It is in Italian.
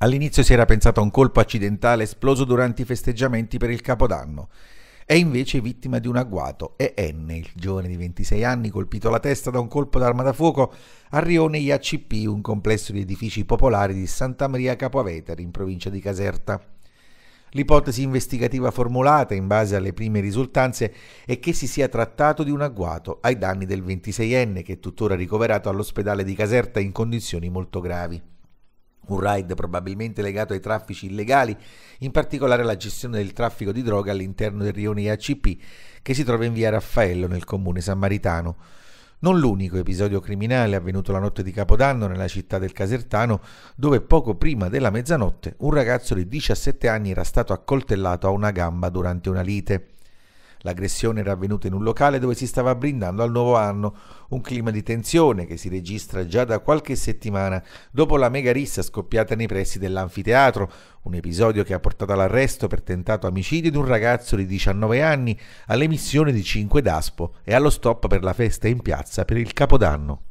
All'inizio si era pensato a un colpo accidentale esploso durante i festeggiamenti per il Capodanno. È invece vittima di un agguato. e N, il giovane di 26 anni, colpito alla testa da un colpo d'arma da fuoco a Rione IACP, un complesso di edifici popolari di Santa Maria Capoaveteri, in provincia di Caserta. L'ipotesi investigativa formulata in base alle prime risultanze è che si sia trattato di un agguato ai danni del 26enne che è tuttora ricoverato all'ospedale di Caserta in condizioni molto gravi. Un raid probabilmente legato ai traffici illegali, in particolare alla gestione del traffico di droga all'interno del rione IACP che si trova in via Raffaello nel comune sammaritano. Non l'unico episodio criminale avvenuto la notte di Capodanno nella città del Casertano, dove poco prima della mezzanotte un ragazzo di 17 anni era stato accoltellato a una gamba durante una lite. L'aggressione era avvenuta in un locale dove si stava brindando al nuovo anno, un clima di tensione che si registra già da qualche settimana dopo la mega rissa scoppiata nei pressi dell'anfiteatro, un episodio che ha portato all'arresto per tentato omicidio di un ragazzo di 19 anni, all'emissione di 5 d'aspo e allo stop per la festa in piazza per il Capodanno.